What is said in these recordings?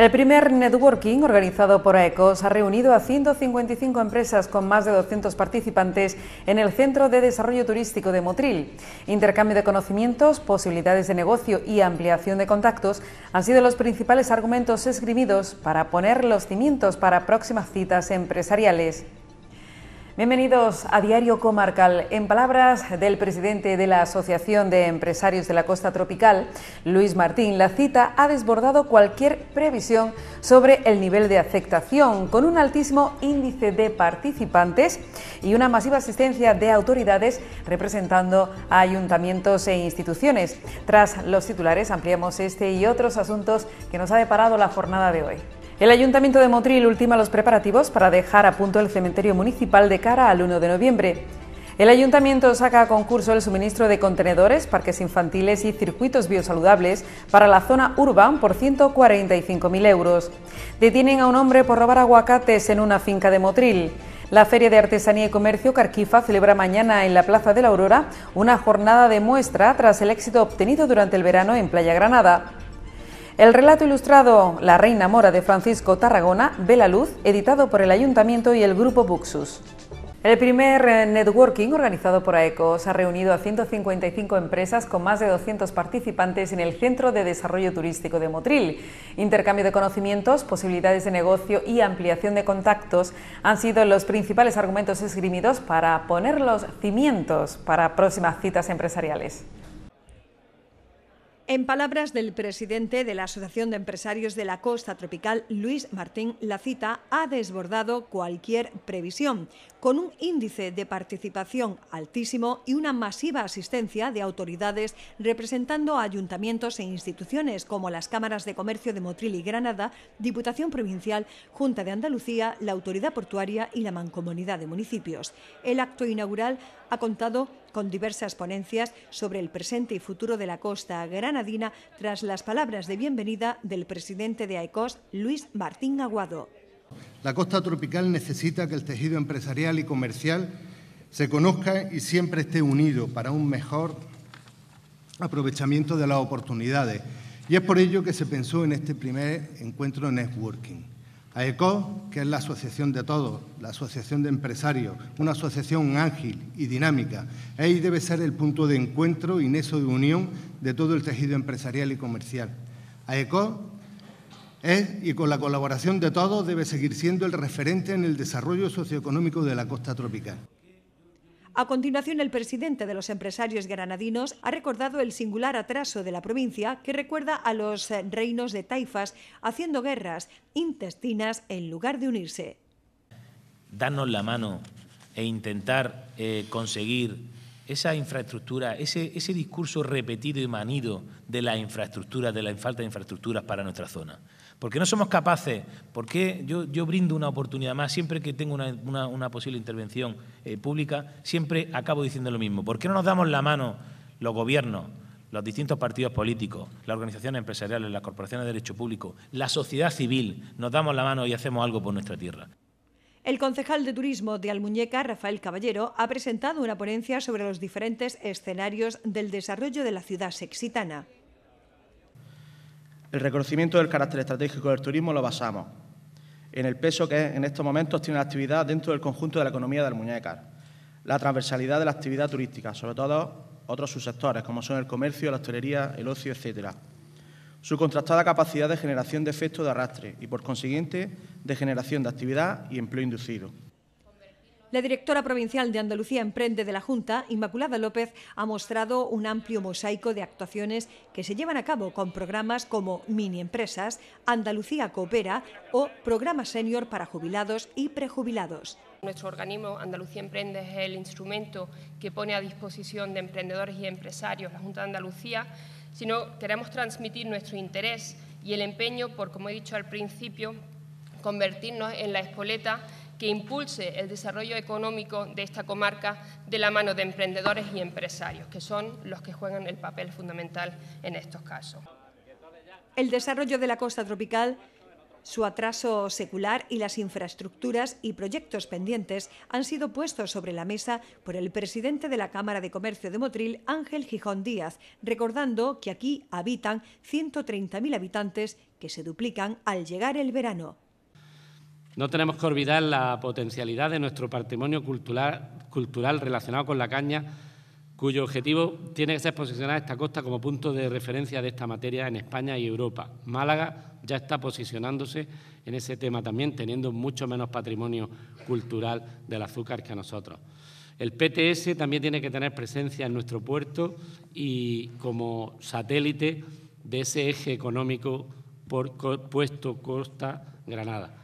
El primer networking organizado por AECOS ha reunido a 155 empresas con más de 200 participantes en el Centro de Desarrollo Turístico de Motril. Intercambio de conocimientos, posibilidades de negocio y ampliación de contactos han sido los principales argumentos esgrimidos para poner los cimientos para próximas citas empresariales. Bienvenidos a Diario Comarcal. En palabras del presidente de la Asociación de Empresarios de la Costa Tropical, Luis Martín, la cita ha desbordado cualquier previsión sobre el nivel de aceptación, con un altísimo índice de participantes y una masiva asistencia de autoridades representando a ayuntamientos e instituciones. Tras los titulares ampliamos este y otros asuntos que nos ha deparado la jornada de hoy. El Ayuntamiento de Motril ultima los preparativos para dejar a punto el cementerio municipal de cara al 1 de noviembre. El Ayuntamiento saca a concurso el suministro de contenedores, parques infantiles y circuitos biosaludables para la zona urbana por 145.000 euros. Detienen a un hombre por robar aguacates en una finca de Motril. La Feria de Artesanía y Comercio Carquifa celebra mañana en la Plaza de la Aurora una jornada de muestra tras el éxito obtenido durante el verano en Playa Granada. El relato ilustrado La Reina Mora de Francisco Tarragona ve la luz, editado por el Ayuntamiento y el Grupo Buxus. El primer eh, networking organizado por AECOS ha reunido a 155 empresas con más de 200 participantes en el Centro de Desarrollo Turístico de Motril. Intercambio de conocimientos, posibilidades de negocio y ampliación de contactos han sido los principales argumentos esgrimidos para poner los cimientos para próximas citas empresariales. En palabras del presidente de la Asociación de Empresarios de la Costa Tropical, Luis Martín, la cita ha desbordado cualquier previsión, con un índice de participación altísimo y una masiva asistencia de autoridades representando a ayuntamientos e instituciones como las Cámaras de Comercio de Motril y Granada, Diputación Provincial, Junta de Andalucía, la Autoridad Portuaria y la Mancomunidad de Municipios. El acto inaugural ha contado con diversas ponencias sobre el presente y futuro de la costa granadina tras las palabras de bienvenida del presidente de AECOS, Luis Martín Aguado. La costa tropical necesita que el tejido empresarial y comercial se conozca y siempre esté unido para un mejor aprovechamiento de las oportunidades. Y es por ello que se pensó en este primer encuentro networking. AECO, que es la asociación de todos, la asociación de empresarios, una asociación ágil y dinámica. Ahí debe ser el punto de encuentro y nexo de unión de todo el tejido empresarial y comercial. AECO es, y con la colaboración de todos, debe seguir siendo el referente en el desarrollo socioeconómico de la costa tropical. A continuación, el presidente de los empresarios granadinos ha recordado el singular atraso de la provincia que recuerda a los eh, reinos de taifas haciendo guerras intestinas en lugar de unirse. Darnos la mano e intentar eh, conseguir esa infraestructura, ese, ese discurso repetido y manido de la infraestructura, de la falta de infraestructuras para nuestra zona. ¿Por qué no somos capaces? ¿Por qué yo, brindo una oportunidad más? Siempre que tengo una, posible intervención eh, pública, siempre acabo diciendo lo mismo. ¿Por qué no nos damos la mano los gobiernos, los distintos partidos políticos, las organizaciones empresariales, las corporaciones de derecho público, la sociedad civil, nos damos la mano y hacemos algo por nuestra tierra? El concejal de Turismo de Almuñeca, Rafael Caballero, ha presentado una ponencia sobre los diferentes escenarios del desarrollo de la ciudad sexitana. El reconocimiento del carácter estratégico del turismo lo basamos en el peso que en estos momentos tiene la actividad dentro del conjunto de la economía del Almuñécar, la transversalidad de la actividad turística, sobre todo otros subsectores como son el comercio, la hostelería, el ocio, etcétera. Su contrastada capacidad de generación de efectos de arrastre y, por consiguiente, de generación de actividad y empleo inducido. La directora provincial de Andalucía Emprende de la Junta, Inmaculada López, ha mostrado un amplio mosaico de actuaciones que se llevan a cabo con programas como Mini Empresas, Andalucía Coopera o Programa Senior para jubilados y prejubilados. Nuestro organismo Andalucía Emprende es el instrumento que pone a disposición de emprendedores y empresarios la Junta de Andalucía, sino queremos transmitir nuestro interés y el empeño por, como he dicho al principio, convertirnos en la espoleta que impulse el desarrollo económico de esta comarca de la mano de emprendedores y empresarios, que son los que juegan el papel fundamental en estos casos. El desarrollo de la costa tropical su atraso secular y las infraestructuras y proyectos pendientes han sido puestos sobre la mesa por el presidente de la Cámara de Comercio de Motril, Ángel Gijón Díaz, recordando que aquí habitan 130.000 habitantes que se duplican al llegar el verano. No tenemos que olvidar la potencialidad de nuestro patrimonio cultural, relacionado con la caña, cuyo objetivo tiene que ser posicionar esta costa como punto de referencia de esta materia en España y Europa. Málaga ya está posicionándose en ese tema también, teniendo mucho menos patrimonio cultural del azúcar que nosotros. El PTS también tiene que tener presencia en nuestro puerto y como satélite de ese eje económico por puesto Costa Granada.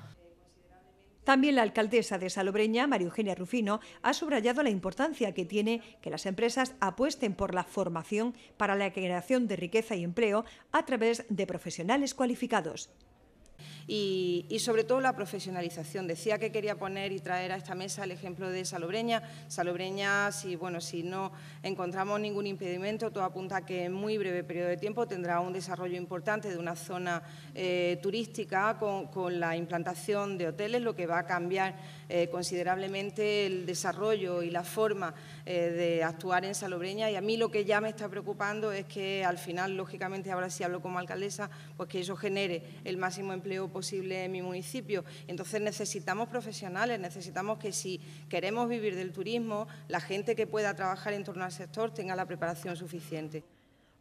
También la alcaldesa de Salobreña, María Eugenia Rufino, ha subrayado la importancia que tiene que las empresas apuesten por la formación para la creación de riqueza y empleo a través de profesionales cualificados y, sobre todo la profesionalización. Decía que quería poner y traer a esta mesa el ejemplo de Salobreña. Salobreña, si, bueno, si no encontramos ningún impedimento, todo apunta a que en muy breve periodo de tiempo tendrá un desarrollo importante de una zona eh, turística con la implantación de hoteles, lo que va a cambiar eh, considerablemente el desarrollo y la forma eh, de actuar en Salobreña y a mí lo que ya me está preocupando es que al final, lógicamente, ahora sí hablo como alcaldesa, pues que eso genere el máximo empleo posible en mi municipio. Entonces necesitamos profesionales, necesitamos que si queremos vivir del turismo, la gente que pueda trabajar en torno al sector tenga la preparación suficiente.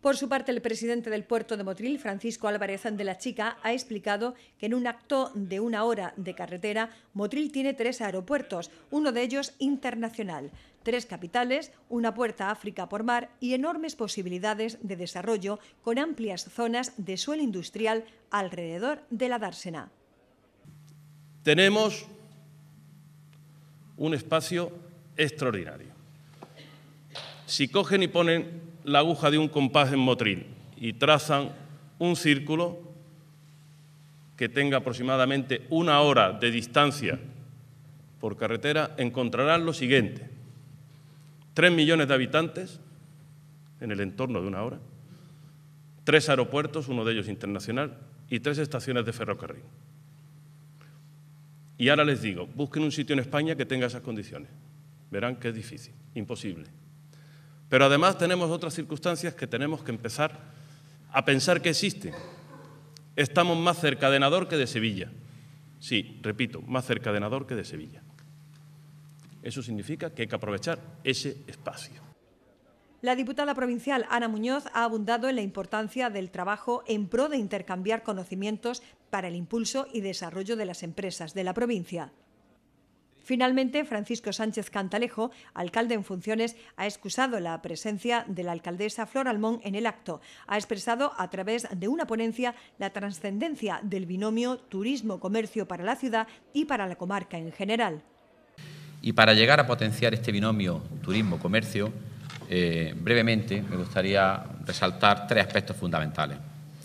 Por su parte, el presidente del puerto de Motril, Francisco Álvarez de la Chica, ha explicado que en un acto de una hora de carretera, Motril tiene tres aeropuertos, uno de ellos internacional, tres capitales, una puerta África por mar y enormes posibilidades de desarrollo con amplias zonas de suelo industrial alrededor de la dársena. Tenemos un espacio extraordinario. Si cogen y ponen la aguja de un compás en motril y trazan un círculo que tenga aproximadamente una hora de distancia por carretera, encontrarán lo siguiente. Tres millones de habitantes en el entorno de una hora, tres aeropuertos, uno de ellos internacional, y tres estaciones de ferrocarril. Y ahora les digo, busquen un sitio en España que tenga esas condiciones. Verán que es difícil, imposible. Pero además tenemos otras circunstancias que tenemos que empezar a pensar que existen. Estamos más cerca de Nador que de Sevilla. Sí, repito, más cerca de Nador que de Sevilla. Eso significa que hay que aprovechar ese espacio. La diputada provincial Ana Muñoz ha abundado en la importancia del trabajo en pro de intercambiar conocimientos para el impulso y desarrollo de las empresas de la provincia. Finalmente, Francisco Sánchez Cantalejo, alcalde en funciones, ha excusado la presencia de la alcaldesa Flor Almón en el acto. Ha expresado a través de una ponencia la trascendencia del binomio turismo-comercio para la ciudad y para la comarca en general. Y para llegar a potenciar este binomio turismo-comercio, eh, brevemente me gustaría resaltar tres aspectos fundamentales,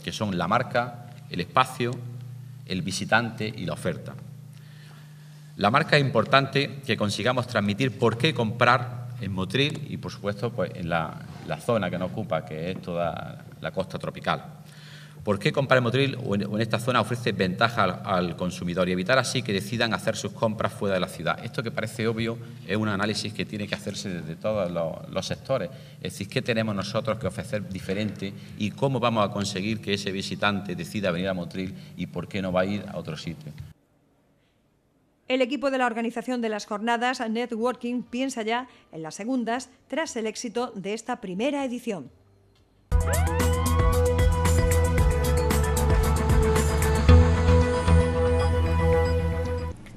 que son la marca, el espacio, el visitante y la oferta. La marca es importante que consigamos transmitir por qué comprar en Motril y, por supuesto, pues, en la, zona que nos ocupa, que es toda la costa tropical. ¿Por qué comprar en Motril o en, esta zona ofrece ventaja al, consumidor y evitar así que decidan hacer sus compras fuera de la ciudad? Esto que parece obvio es un análisis que tiene que hacerse desde todos los, los sectores. Es decir, ¿qué tenemos nosotros que ofrecer diferente y cómo vamos a conseguir que ese visitante decida venir a Motril y por qué no va a ir a otro sitio? El equipo de la organización de las jornadas Networking piensa ya en las segundas tras el éxito de esta primera edición.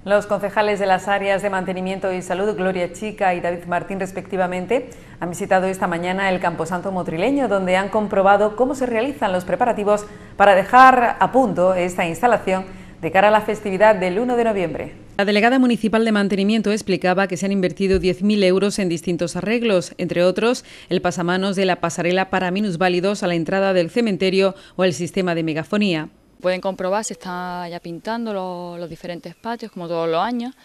Los concejales de las áreas de mantenimiento y salud, Gloria Chica y David Martín, respectivamente, han visitado esta mañana el Camposanto Motrileño, donde han comprobado cómo se realizan los preparativos para dejar a punto esta instalación de cara a la festividad del 1 de noviembre. La delegada municipal de mantenimiento explicaba que se han invertido 10.000 euros en distintos arreglos, entre otros el pasamanos de la pasarela para minusválidos a la entrada del cementerio o el sistema de megafonía. Pueden comprobar, se están ya pintando los, diferentes patios, como todos los años.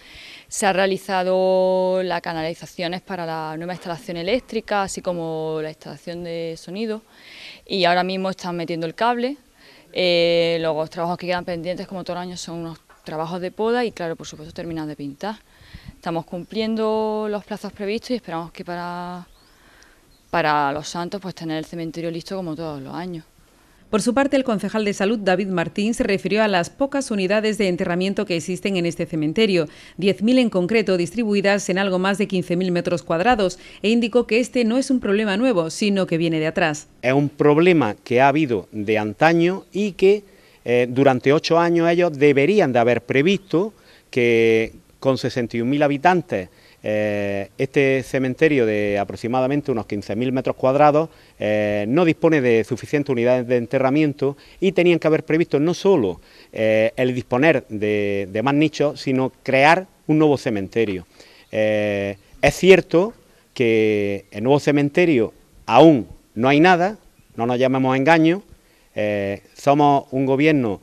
Se han realizado las canalizaciones para la nueva instalación eléctrica, así como la instalación de sonido. Y ahora mismo están metiendo el cable. Eh, los trabajos que quedan pendientes, como todos los años, son unos trabajos de poda y, claro, por supuesto, terminan de pintar. Estamos cumpliendo los plazos previstos y esperamos que para, para los santos pues tener el cementerio listo como todos los años. Por su parte, el concejal de salud David Martín se refirió a las pocas unidades de enterramiento que existen en este cementerio, 10.000 en concreto distribuidas en algo más de 15.000 metros cuadrados, e indicó que este no es un problema nuevo, sino que viene de atrás. Es un problema que ha habido de antaño y que eh, durante ocho años ellos deberían de haber previsto que con 61.000 habitantes eh, este cementerio de aproximadamente unos 15.000 metros cuadrados eh, no dispone de suficientes unidades de enterramiento y tenían que haber previsto no solo el disponer de, más nichos, sino crear un nuevo cementerio. es cierto que el nuevo cementerio aún no hay nada, no nos llamemos a engaño, eh, somos un gobierno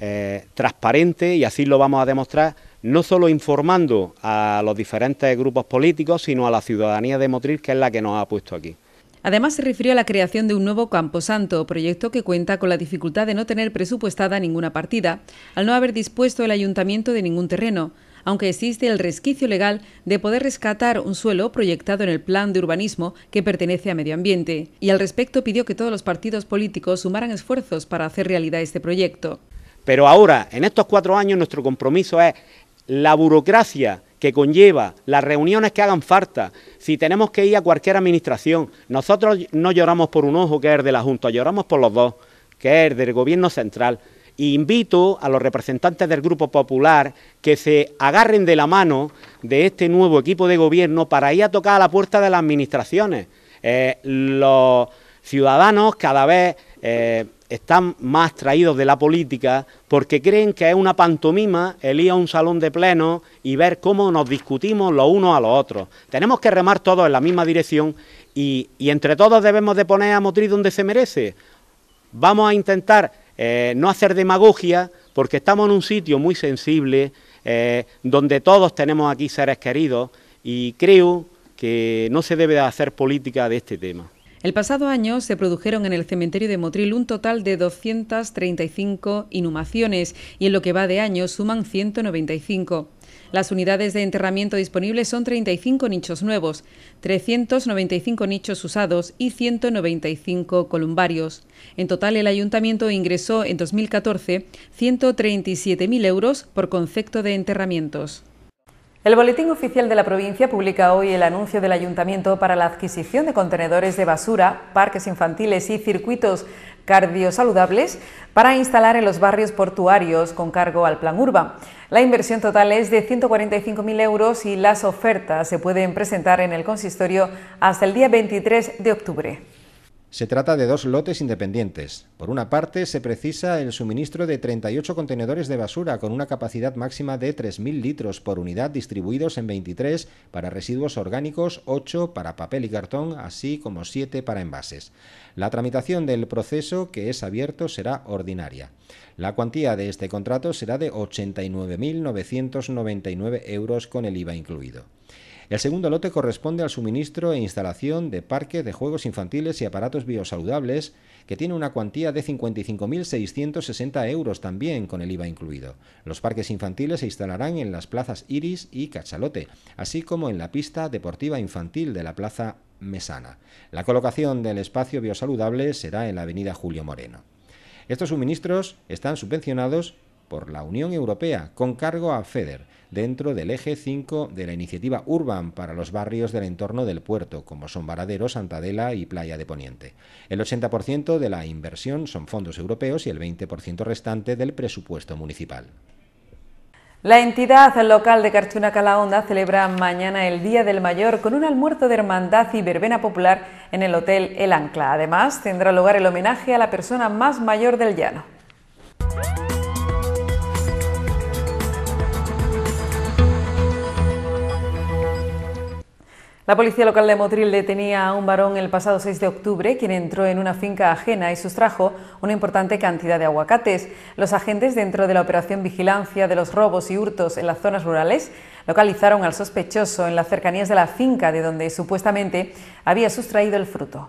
eh, transparente y así lo vamos a demostrar, no solo informando a los diferentes grupos políticos, sino a la ciudadanía de Motril, que es la que nos ha puesto aquí. Además, se refirió a la creación de un nuevo Camposanto, proyecto que cuenta con la dificultad de no tener presupuestada ninguna partida, al no haber dispuesto el ayuntamiento de ningún terreno, aunque existe el resquicio legal de poder rescatar un suelo proyectado en el plan de urbanismo que pertenece a medio ambiente. Y al respecto pidió que todos los partidos políticos sumaran esfuerzos para hacer realidad este proyecto. Pero ahora, en estos cuatro años, nuestro compromiso es la burocracia que conlleva, las reuniones que hagan falta, si tenemos que ir a cualquier administración, nosotros no lloramos por un ojo que es de la Junta, lloramos por los dos, que es el del Gobierno Central invito a los representantes del Grupo Popular que se agarren de la mano de este nuevo equipo de gobierno para ir a tocar a la puerta de las administraciones. Eh, los ciudadanos cada vez eh, están más traídos de la política porque creen que es una pantomima el ir a un salón de pleno y ver cómo nos discutimos los unos a los otros. Tenemos que remar todos en la misma dirección y, y entre todos debemos de poner a Motriz donde se merece. Vamos a intentar eh, no hacer demagogia, porque estamos en un sitio muy sensible, eh, donde todos tenemos aquí seres queridos, y creo que no se debe hacer política de este tema. El pasado año se produjeron en el cementerio de Motril un total de 235 inhumaciones y en lo que va de año suman 195. Las unidades de enterramiento disponibles son 35 nichos nuevos, 395 nichos usados y 195 columbarios. En total, el ayuntamiento ingresó en 2014 137.000 euros por concepto de enterramientos. El Boletín Oficial de la Provincia publica hoy el anuncio del Ayuntamiento para la adquisición de contenedores de basura, parques infantiles y circuitos cardiosaludables para instalar en los barrios portuarios con cargo al plan urba. La inversión total es de 145.000 euros y las ofertas se pueden presentar en el consistorio hasta el día 23 de octubre. Se trata de dos lotes independientes. Por una parte, se precisa el suministro de 38 contenedores de basura con una capacidad máxima de 3.000 litros por unidad distribuidos en 23 para residuos orgánicos, 8 para papel y cartón, así como 7 para envases. La tramitación del proceso que es abierto será ordinaria. La cuantía de este contrato será de 89.999 euros con el IVA incluido. El segundo lote corresponde al suministro e instalación de parques de juegos infantiles y aparatos biosaludables, que tiene una cuantía de 55.660 euros también con el IVA incluido. Los parques infantiles se instalarán en las plazas Iris y Cachalote, así como en la pista deportiva infantil de la plaza Mesana. La colocación del espacio biosaludable será en la avenida Julio Moreno. Estos suministros están subvencionados por la Unión Europea con cargo a FEDER dentro del eje 5 de la iniciativa Urban para los barrios del entorno del puerto, como son Varadero, Santadela y Playa de Poniente. El 80% de la inversión son fondos europeos y el 20% restante del presupuesto municipal. La entidad local de Carchuna Calahonda celebra mañana el Día del Mayor con un almuerzo de hermandad y verbena popular en el Hotel El Ancla. Además, tendrá lugar el homenaje a la persona más mayor del llano. La policía local de Motril detenía a un varón el pasado 6 de octubre, quien entró en una finca ajena y sustrajo una importante cantidad de aguacates. Los agentes, dentro de la operación vigilancia de los robos y hurtos en las zonas rurales, localizaron al sospechoso en las cercanías de la finca de donde supuestamente había sustraído el fruto.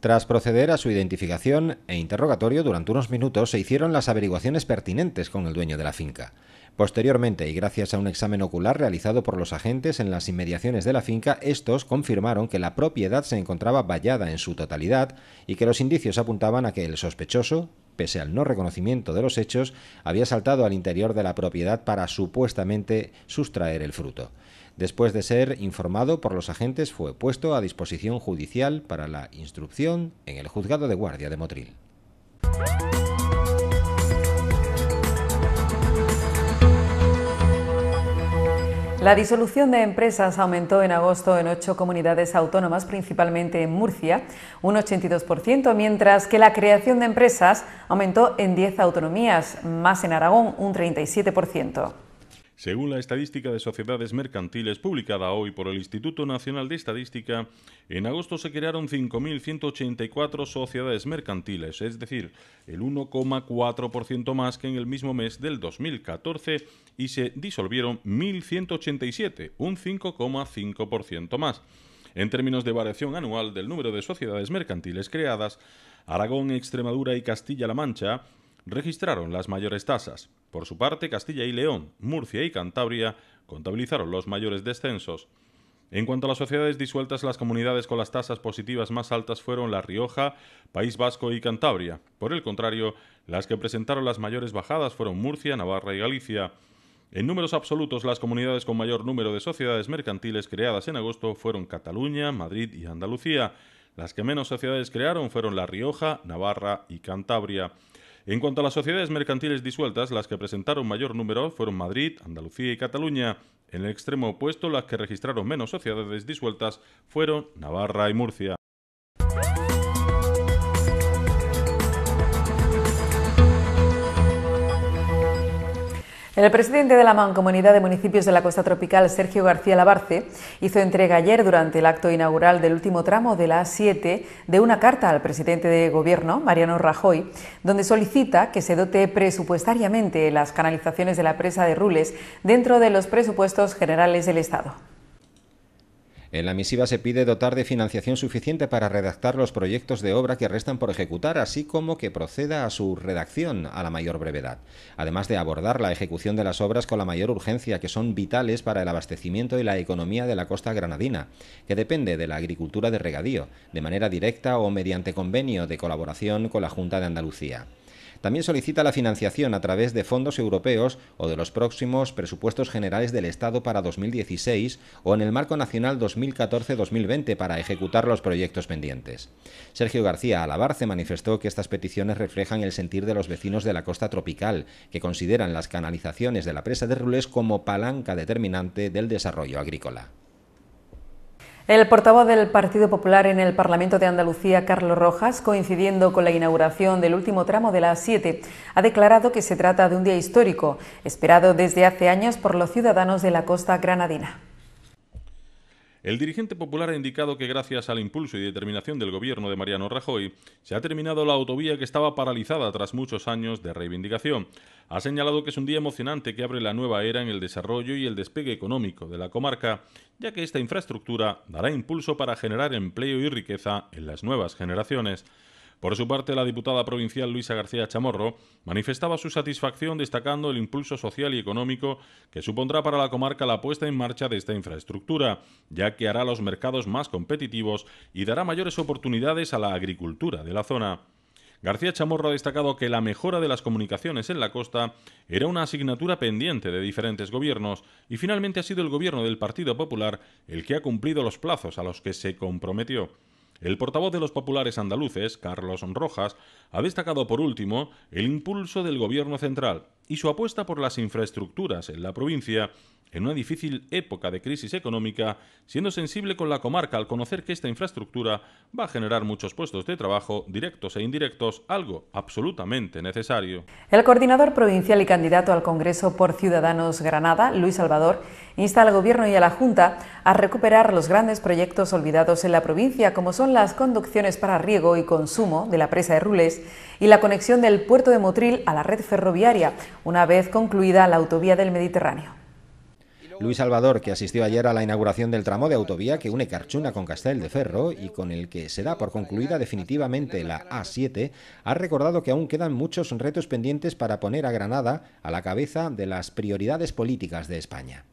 Tras proceder a su identificación e interrogatorio durante unos minutos, se hicieron las averiguaciones pertinentes con el dueño de la finca. Posteriormente, y gracias a un examen ocular realizado por los agentes en las inmediaciones de la finca, estos confirmaron que la propiedad se encontraba vallada en su totalidad y que los indicios apuntaban a que el sospechoso, pese al no reconocimiento de los hechos, había saltado al interior de la propiedad para supuestamente sustraer el fruto. Después de ser informado por los agentes, fue puesto a disposición judicial para la instrucción en el juzgado de guardia de Motril. La disolución de empresas aumentó en agosto en ocho comunidades autónomas, principalmente en Murcia, un 82%, mientras que la creación de empresas aumentó en 10 autonomías, más en Aragón, un 37%. Según la estadística de sociedades mercantiles publicada hoy por el Instituto Nacional de Estadística, en agosto se crearon 5.184 sociedades mercantiles, es decir, el 1,4% más que en el mismo mes del 2014 y se disolvieron 1.187, un 5,5% más. En términos de variación anual del número de sociedades mercantiles creadas, Aragón, Extremadura y Castilla-La Mancha registraron las mayores tasas. Por su parte, Castilla y León, Murcia y Cantabria contabilizaron los mayores descensos. En cuanto a las sociedades disueltas, las comunidades con las tasas positivas más altas fueron La Rioja, País Vasco y Cantabria. Por el contrario, las que presentaron las mayores bajadas fueron Murcia, Navarra y Galicia. En números absolutos, las comunidades con mayor número de sociedades mercantiles creadas en agosto fueron Cataluña, Madrid y Andalucía. Las que menos sociedades crearon fueron La Rioja, Navarra y Cantabria. En cuanto a las sociedades mercantiles disueltas, las que presentaron mayor número fueron Madrid, Andalucía y Cataluña. En el extremo opuesto, las que registraron menos sociedades disueltas fueron Navarra y Murcia. El presidente de la Mancomunidad de Municipios de la Costa Tropical, Sergio García Labarce, hizo entrega ayer durante el acto inaugural del último tramo de la A7 de una carta al presidente de Gobierno, Mariano Rajoy, donde solicita que se dote presupuestariamente las canalizaciones de la presa de Rules dentro de los presupuestos generales del Estado. En la misiva se pide dotar de financiación suficiente para redactar los proyectos de obra que restan por ejecutar, así como que proceda a su redacción a la mayor brevedad, además de abordar la ejecución de las obras con la mayor urgencia, que son vitales para el abastecimiento y la economía de la costa granadina, que depende de la agricultura de regadío, de manera directa o mediante convenio de colaboración con la Junta de Andalucía. También solicita la financiación a través de fondos europeos o de los próximos presupuestos generales del Estado para 2016 o en el Marco Nacional 2014-2020 para ejecutar los proyectos pendientes. Sergio García Alabarce manifestó que estas peticiones reflejan el sentir de los vecinos de la costa tropical, que consideran las canalizaciones de la presa de Rulés como palanca determinante del desarrollo agrícola. El portavoz del Partido Popular en el Parlamento de Andalucía, Carlos Rojas, coincidiendo con la inauguración del último tramo de la siete, ha declarado que se trata de un día histórico, esperado desde hace años por los ciudadanos de la costa granadina. El dirigente popular ha indicado que gracias al impulso y determinación del gobierno de Mariano Rajoy, se ha terminado la autovía que estaba paralizada tras muchos años de reivindicación. Ha señalado que es un día emocionante que abre la nueva era en el desarrollo y el despegue económico de la comarca, ya que esta infraestructura dará impulso para generar empleo y riqueza en las nuevas generaciones. Por su parte, la diputada provincial Luisa García Chamorro manifestaba su satisfacción destacando el impulso social y económico que supondrá para la comarca la puesta en marcha de esta infraestructura, ya que hará los mercados más competitivos y dará mayores oportunidades a la agricultura de la zona. García Chamorro ha destacado que la mejora de las comunicaciones en la costa era una asignatura pendiente de diferentes gobiernos y finalmente ha sido el gobierno del Partido Popular el que ha cumplido los plazos a los que se comprometió. El portavoz de los populares andaluces, Carlos Rojas, ha destacado por último el impulso del Gobierno central y su apuesta por las infraestructuras en la provincia en una difícil época de crisis económica, siendo sensible con la comarca al conocer que esta infraestructura va a generar muchos puestos de trabajo, directos e indirectos, algo absolutamente necesario. El coordinador provincial y candidato al Congreso por Ciudadanos Granada, Luis Salvador, insta al Gobierno y a la Junta a recuperar los grandes proyectos olvidados en la provincia, como son las conducciones para riego y consumo de la presa de Rules y la conexión del puerto de Motril a la red ferroviaria, una vez concluida la autovía del Mediterráneo. Luis Salvador, que asistió ayer a la inauguración del tramo de autovía que une Carchuna con Castel de Ferro y con el que se da por concluida definitivamente la A7, ha recordado que aún quedan muchos retos pendientes para poner a Granada a la cabeza de las prioridades políticas de España.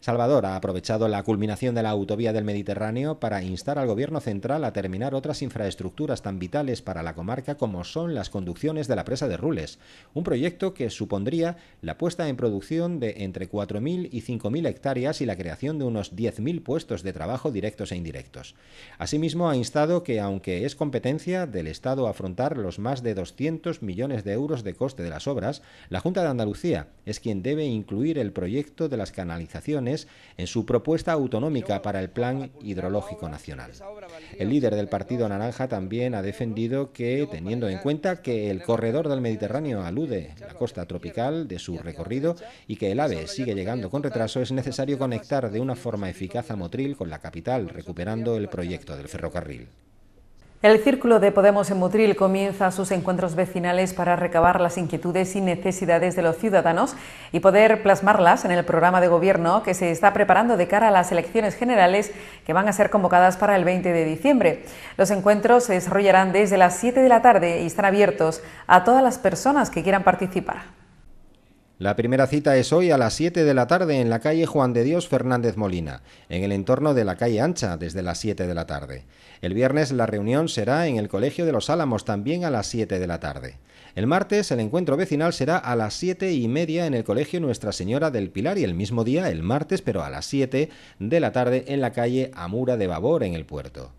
Salvador ha aprovechado la culminación de la autovía del Mediterráneo para instar al gobierno central a terminar otras infraestructuras tan vitales para la comarca como son las conducciones de la presa de Rules, un proyecto que supondría la puesta en producción de entre 4.000 y 5.000 hectáreas y la creación de unos 10.000 puestos de trabajo directos e indirectos. Asimismo, ha instado que, aunque es competencia del Estado afrontar los más de 200 millones de euros de coste de las obras, la Junta de Andalucía es quien debe incluir el proyecto de las canalizaciones en su propuesta autonómica para el Plan Hidrológico Nacional. El líder del Partido Naranja también ha defendido que, teniendo en cuenta que el corredor del Mediterráneo alude la costa tropical de su recorrido y que el AVE sigue llegando con retraso, es necesario conectar de una forma eficaz a Motril con la capital, recuperando el proyecto del ferrocarril. El Círculo de Podemos en Mutril comienza sus encuentros vecinales para recabar las inquietudes y necesidades de los ciudadanos y poder plasmarlas en el programa de gobierno que se está preparando de cara a las elecciones generales que van a ser convocadas para el 20 de diciembre. Los encuentros se desarrollarán desde las 7 de la tarde y están abiertos a todas las personas que quieran participar. La primera cita es hoy a las 7 de la tarde en la calle Juan de Dios Fernández Molina, en el entorno de la calle Ancha, desde las 7 de la tarde. El viernes la reunión será en el Colegio de los Álamos, también a las 7 de la tarde. El martes el encuentro vecinal será a las 7 y media en el Colegio Nuestra Señora del Pilar y el mismo día, el martes, pero a las 7 de la tarde, en la calle Amura de Babor, en el puerto.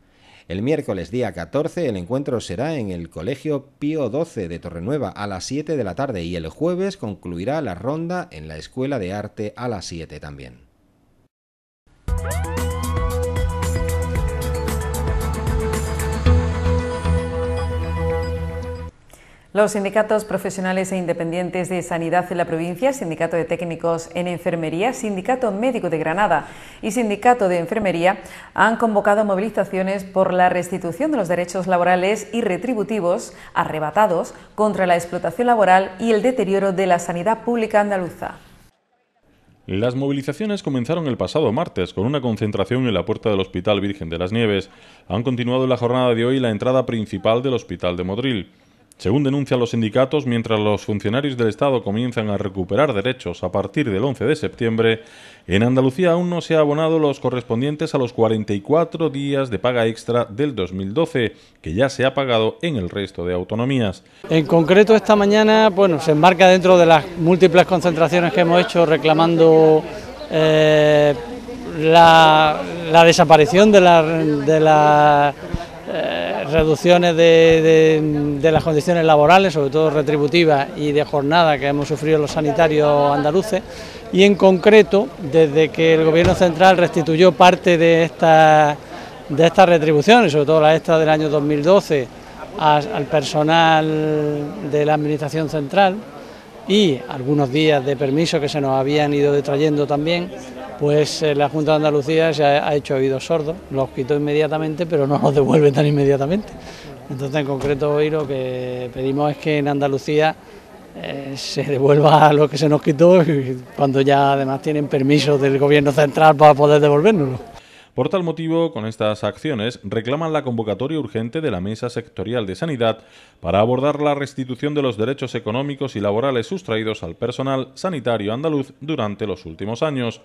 El miércoles día 14 el encuentro será en el Colegio Pío XII de Torrenueva a las 7 de la tarde y el jueves concluirá la ronda en la Escuela de Arte a las 7 también. Los sindicatos profesionales e independientes de sanidad en la provincia, Sindicato de Técnicos en Enfermería, Sindicato Médico de Granada y Sindicato de Enfermería han convocado movilizaciones por la restitución de los derechos laborales y retributivos arrebatados contra la explotación laboral y el deterioro de la sanidad pública andaluza. Las movilizaciones comenzaron el pasado martes con una concentración en la puerta del Hospital Virgen de las Nieves. Han continuado la jornada de hoy la entrada principal del Hospital de Modril. Según denuncian los sindicatos, mientras los funcionarios del Estado comienzan a recuperar derechos a partir del 11 de septiembre, en Andalucía aún no se ha abonado los correspondientes a los 44 días de paga extra del 2012, que ya se ha pagado en el resto de autonomías. En concreto, esta mañana bueno, se enmarca dentro de las múltiples concentraciones que hemos hecho reclamando eh, la, desaparición de la reducciones de, las condiciones laborales, sobre todo retributivas y de jornada que hemos sufrido los sanitarios andaluces y en concreto desde que el Gobierno Central restituyó parte de estas retribuciones, sobre todo la extra del año 2012 al personal de la Administración Central y algunos días de permiso que se nos habían ido detrayendo también pues eh, la Junta de Andalucía se ha, hecho oídos sordos, los quitó inmediatamente, pero no los devuelve tan inmediatamente. Entonces, en concreto, hoy lo que pedimos es que en Andalucía eh, se devuelva lo que se nos quitó, cuando ya además tienen permiso del Gobierno Central para poder devolvérnoslo. Por tal motivo, con estas acciones reclaman la convocatoria urgente de la Mesa Sectorial de Sanidad para abordar la restitución de los derechos económicos y laborales sustraídos al personal sanitario andaluz durante los últimos años.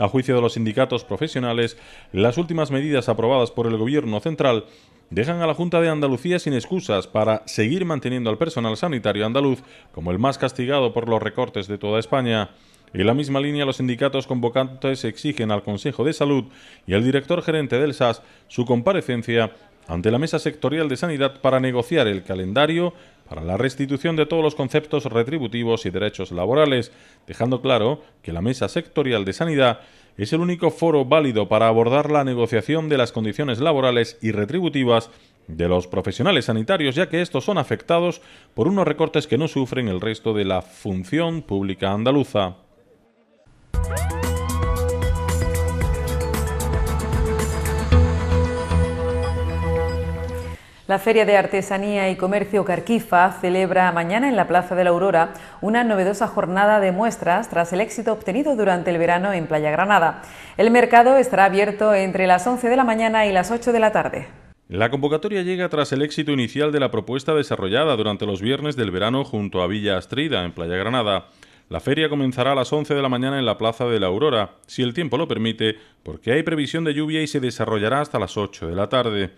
A juicio de los sindicatos profesionales, las últimas medidas aprobadas por el Gobierno central dejan a la Junta de Andalucía sin excusas para seguir manteniendo al personal sanitario andaluz como el más castigado por los recortes de toda España. En la misma línea, los sindicatos convocantes exigen al Consejo de Salud y al director gerente del SAS su comparecencia ante la Mesa Sectorial de Sanidad para negociar el calendario para la restitución de todos los conceptos retributivos y derechos laborales, dejando claro que la Mesa Sectorial de Sanidad es el único foro válido para abordar la negociación de las condiciones laborales y retributivas de los profesionales sanitarios, ya que estos son afectados por unos recortes que no sufren el resto de la función pública andaluza. La Feria de Artesanía y Comercio Carquifa celebra mañana en la Plaza de la Aurora una novedosa jornada de muestras tras el éxito obtenido durante el verano en Playa Granada. El mercado estará abierto entre las 11 de la mañana y las 8 de la tarde. La convocatoria llega tras el éxito inicial de la propuesta desarrollada durante los viernes del verano junto a Villa Astrida, en Playa Granada. La feria comenzará a las 11 de la mañana en la Plaza de la Aurora, si el tiempo lo permite, porque hay previsión de lluvia y se desarrollará hasta las 8 de la tarde.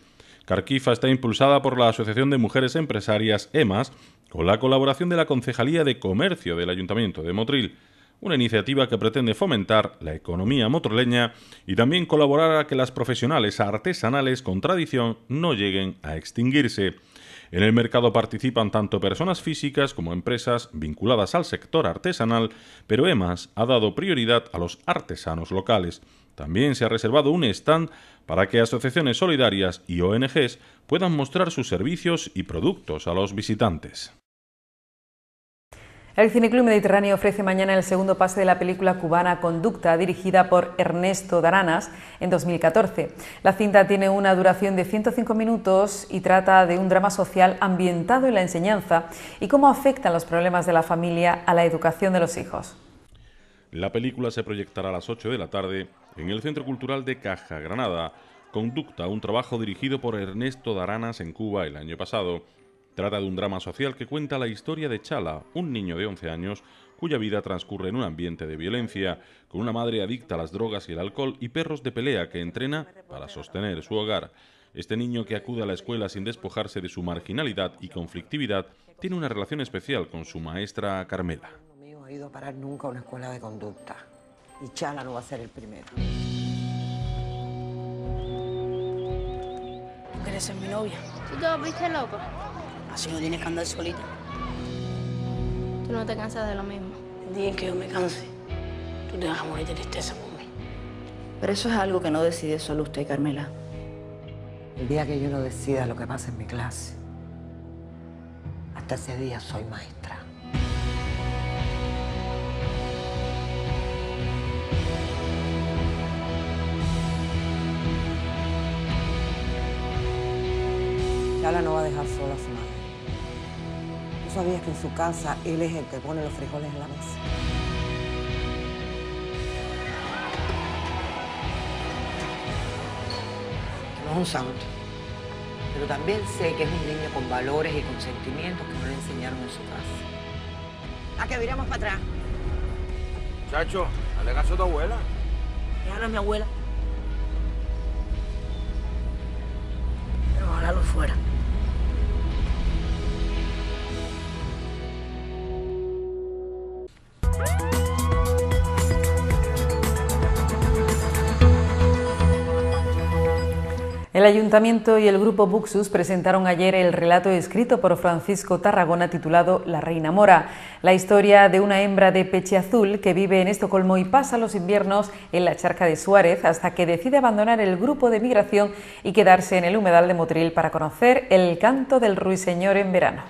Carquifa está impulsada por la Asociación de Mujeres Empresarias EMAS con la colaboración de la Concejalía de Comercio del Ayuntamiento de Motril, una iniciativa que pretende fomentar la economía motroleña y también colaborar a que las profesionales artesanales con tradición no lleguen a extinguirse. En el mercado participan tanto personas físicas como empresas vinculadas al sector artesanal, pero EMAS ha dado prioridad a los artesanos locales. También se ha reservado un stand para que asociaciones solidarias y ONGs puedan mostrar sus servicios y productos a los visitantes. El Cineclub Mediterráneo ofrece mañana el segundo pase de la película cubana Conducta, dirigida por Ernesto Daranas en 2014. La cinta tiene una duración de 105 minutos y trata de un drama social ambientado en la enseñanza y cómo afectan los problemas de la familia a la educación de los hijos. La película se proyectará a las 8 de la tarde en el Centro Cultural de Caja, Granada. Conducta, un trabajo dirigido por Ernesto Daranas en Cuba el año pasado. Trata de un drama social que cuenta la historia de Chala, un niño de 11 años cuya vida transcurre en un ambiente de violencia, con una madre adicta a las drogas y el alcohol y perros de pelea que entrena para sostener su hogar. Este niño que acude a la escuela sin despojarse de su marginalidad y conflictividad tiene una relación especial con su maestra Carmela ido a parar nunca a una escuela de conducta. Y Chala no va a ser el primero. ¿Tú quieres ser mi novia? ¿Tú te viste loco? Así no tienes que andar solita. Tú no te cansas de lo mismo. El día en que yo me canse, tú te vas a morir de tristeza por mí. Pero eso es algo que no decide solo usted, Carmela. El día que yo no decida lo que pasa en mi clase, hasta ese día soy maestra. Ya no va a dejar sola a su madre. ¿Tú sabías que en su casa él es el que pone los frijoles en la mesa? No es un santo, pero también sé que es un niño con valores y con sentimientos que no le enseñaron en su casa. A ah, qué? viramos para atrás. Chacho, ¿alegas a tu abuela. no es mi abuela. Pero ahora lo fuera. El Ayuntamiento y el Grupo Buxus presentaron ayer el relato escrito por Francisco Tarragona titulado La Reina Mora, la historia de una hembra de peche azul que vive en Estocolmo y pasa los inviernos en la charca de Suárez hasta que decide abandonar el grupo de migración y quedarse en el humedal de Motril para conocer el canto del ruiseñor en verano.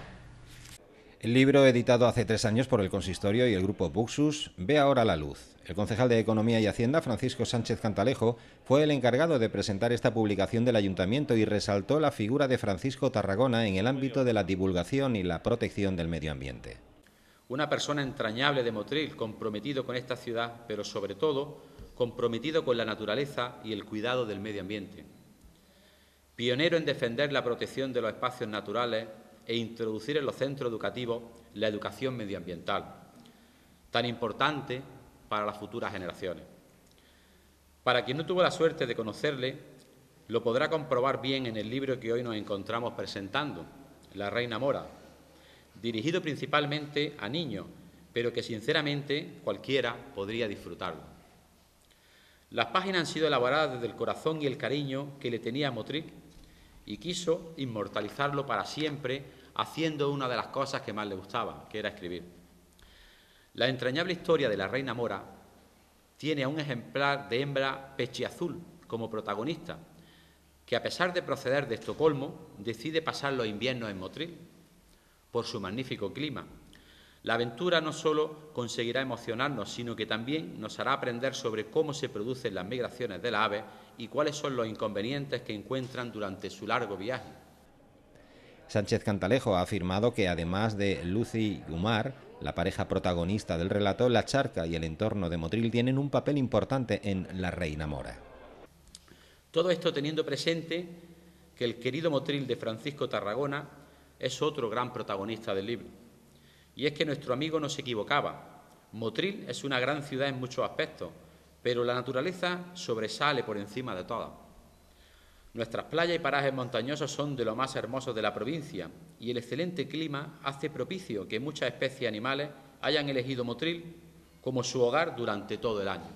El libro, editado hace tres años por el Consistorio y el grupo Buxus, ve ahora la luz. El concejal de Economía y Hacienda, Francisco Sánchez Cantalejo, fue el encargado de presentar esta publicación del Ayuntamiento y resaltó la figura de Francisco Tarragona en el ámbito de la divulgación y la protección del medio ambiente. Una persona entrañable de Motril, comprometido con esta ciudad, pero sobre todo comprometido con la naturaleza y el cuidado del medio ambiente. Pionero en defender la protección de los espacios naturales e introducir en los centros educativos la educación medioambiental, tan importante para las futuras generaciones. Para quien no tuvo la suerte de conocerle, lo podrá comprobar bien en el libro que hoy nos encontramos presentando, La Reina Mora, dirigido principalmente a niños, pero que sinceramente cualquiera podría disfrutarlo. Las páginas han sido elaboradas desde el corazón y el cariño que le tenía a Motric y quiso inmortalizarlo para siempre haciendo una de las cosas que más le gustaba, que era escribir. La entrañable historia de la reina mora tiene a un ejemplar de hembra pechiazul como protagonista, que a pesar de proceder de Estocolmo, decide pasar los inviernos en Motril por su magnífico clima la aventura no solo conseguirá emocionarnos, sino que también nos hará aprender sobre cómo se producen las migraciones de la ave y cuáles son los inconvenientes que encuentran durante su largo viaje. Sánchez Cantalejo ha afirmado que además de Lucy Gumar, la pareja protagonista del relato, la charca y el entorno de Motril tienen un papel importante en La Reina Mora. Todo esto teniendo presente que el querido Motril de Francisco Tarragona es otro gran protagonista del libro. Y es que nuestro amigo no se equivocaba. Motril es una gran ciudad en muchos aspectos, pero la naturaleza sobresale por encima de todas. Nuestras playas y parajes montañosos son de los más hermosos de la provincia y el excelente clima hace propicio que muchas especies animales hayan elegido Motril como su hogar durante todo el año.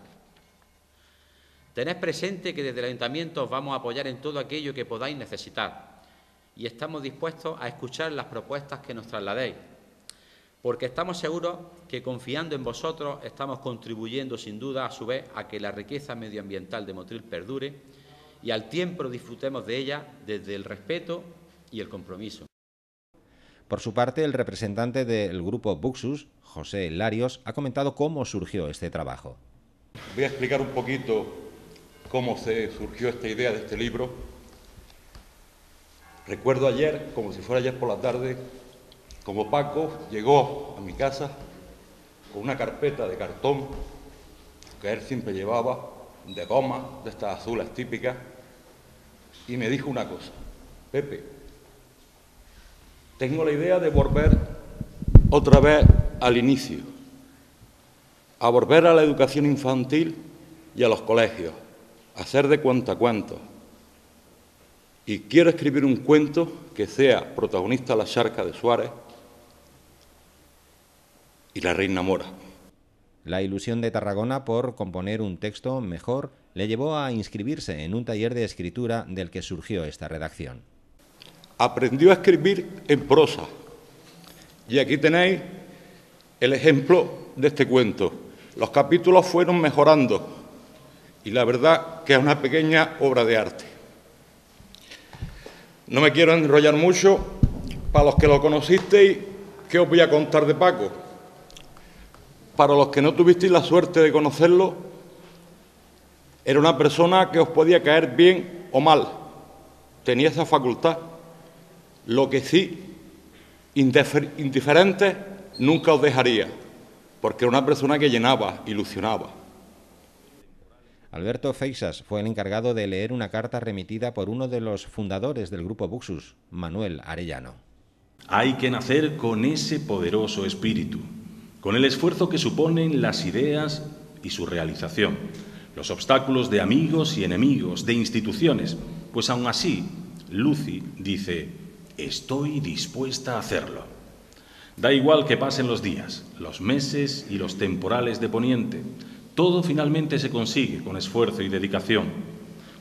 Tened presente que desde el ayuntamiento os vamos a apoyar en todo aquello que podáis necesitar y estamos dispuestos a escuchar las propuestas que nos trasladéis porque estamos seguros que confiando en vosotros estamos contribuyendo sin duda a su vez a que la riqueza medioambiental de Motril perdure y al tiempo disfrutemos de ella desde el respeto y el compromiso. Por su parte, el representante del grupo Buxus, José Larios, ha comentado cómo surgió este trabajo. Voy a explicar un poquito cómo se surgió esta idea de este libro. Recuerdo ayer, como si fuera ayer por la tarde, como Paco llegó a mi casa con una carpeta de cartón que él siempre llevaba, de goma, de estas azules típicas, y me dijo una cosa, Pepe, tengo la idea de volver otra vez al inicio, a volver a la educación infantil y a los colegios, a hacer de a cuento. Y quiero escribir un cuento que sea protagonista la charca de Suárez, y la reina mora. La ilusión de Tarragona por componer un texto mejor le llevó a inscribirse en un taller de escritura del que surgió esta redacción. Aprendió a escribir en prosa. Y aquí tenéis el ejemplo de este cuento. Los capítulos fueron mejorando y la verdad que es una pequeña obra de arte. No me quiero enrollar mucho. Para los que lo conocisteis, ¿qué os voy a contar de Paco? para los que no tuvisteis la suerte de conocerlo, era una persona que os podía caer bien o mal. Tenía esa facultad. Lo que sí, indiferente, nunca os dejaría, porque era una persona que llenaba, ilusionaba. Alberto Feixas fue el encargado de leer una carta remitida por uno de los fundadores del grupo Buxus, Manuel Arellano. Hay que nacer con ese poderoso espíritu con el esfuerzo que suponen las ideas y su realización, los obstáculos de amigos y enemigos, de instituciones, pues aún así, Lucy dice, estoy dispuesta a hacerlo. Da igual que pasen los días, los meses y los temporales de Poniente, todo finalmente se consigue con esfuerzo y dedicación.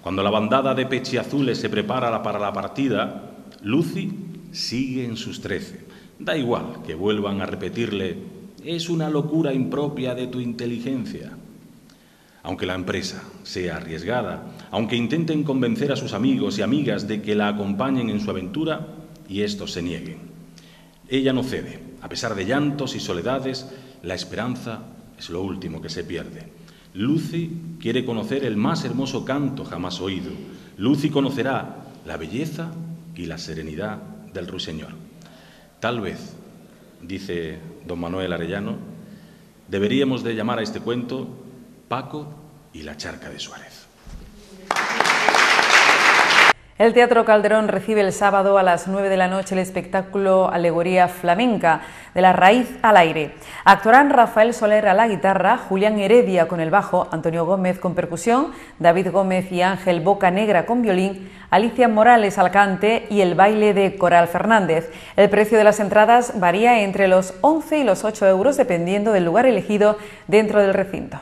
Cuando la bandada de pechiazules se prepara para la partida, Lucy sigue en sus trece. Da igual que vuelvan a repetirle es una locura impropia de tu inteligencia. Aunque la empresa sea arriesgada, aunque intenten convencer a sus amigos y amigas de que la acompañen en su aventura y estos se nieguen. Ella no cede. A pesar de llantos y soledades, la esperanza es lo último que se pierde. Lucy quiere conocer el más hermoso canto jamás oído. Lucy conocerá la belleza y la serenidad del ruiseñor. Tal vez, dice don Manuel Arellano, deberíamos de llamar a este cuento Paco y la charca de Suárez. El Teatro Calderón recibe el sábado a las 9 de la noche el espectáculo Alegoría Flamenca, de la raíz al aire. Actuarán Rafael Soler a la guitarra, Julián Heredia con el bajo, Antonio Gómez con percusión, David Gómez y Ángel Boca Negra con violín, Alicia Morales al cante y el baile de Coral Fernández. El precio de las entradas varía entre los 11 y los 8 euros dependiendo del lugar elegido dentro del recinto.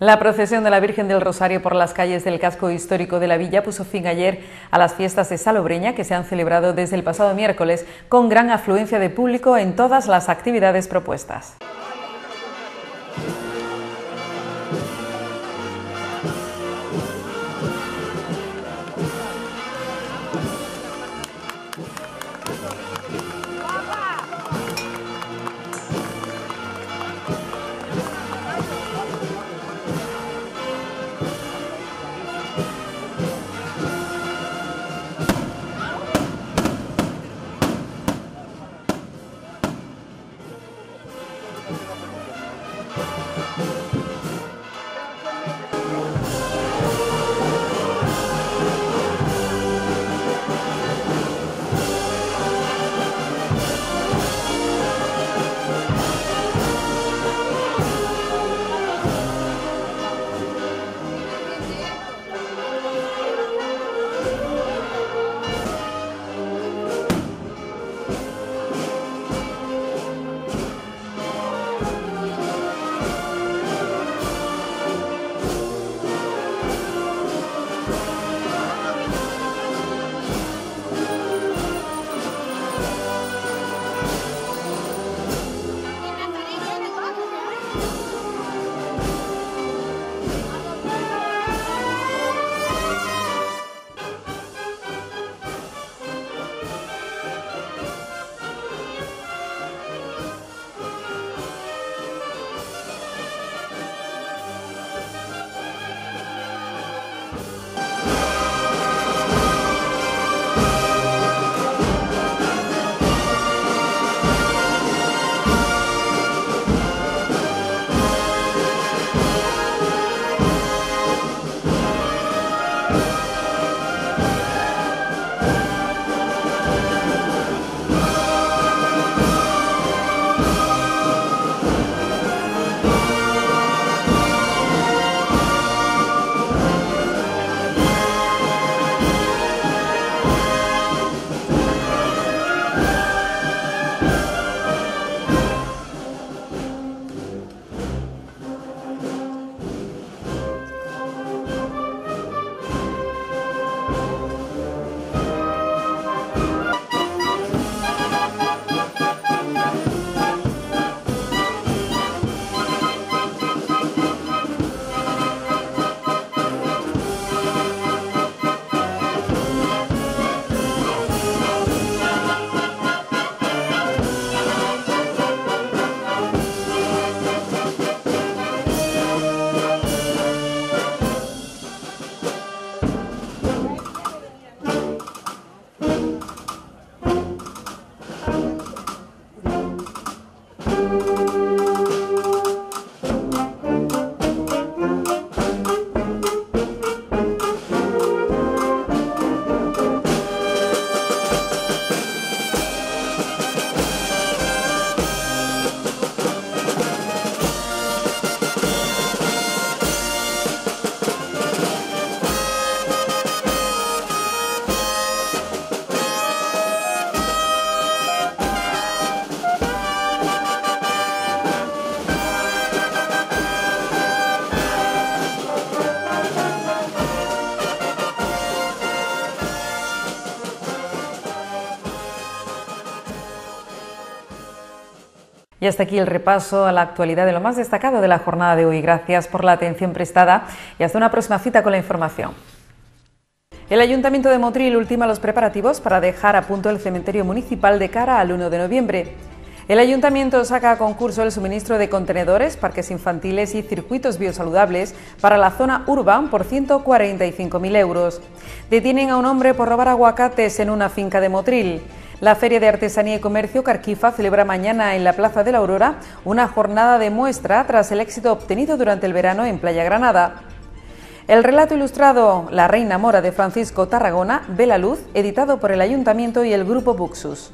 La procesión de la Virgen del Rosario por las calles del casco histórico de la villa puso fin ayer a las fiestas de Salobreña que se han celebrado desde el pasado miércoles con gran afluencia de público en todas las actividades propuestas. Y hasta aquí el repaso a la actualidad de lo más destacado de la jornada de hoy. Gracias por la atención prestada y hasta una próxima cita con la información. El Ayuntamiento de Motril ultima los preparativos para dejar a punto el cementerio municipal de cara al 1 de noviembre. El Ayuntamiento saca a concurso el suministro de contenedores, parques infantiles y circuitos biosaludables para la zona urbana por 145.000 euros. Detienen a un hombre por robar aguacates en una finca de Motril. La Feria de Artesanía y Comercio Carquifa celebra mañana en la Plaza de la Aurora una jornada de muestra tras el éxito obtenido durante el verano en Playa Granada. El relato ilustrado La Reina Mora de Francisco Tarragona ve la luz, editado por el Ayuntamiento y el Grupo Buxus.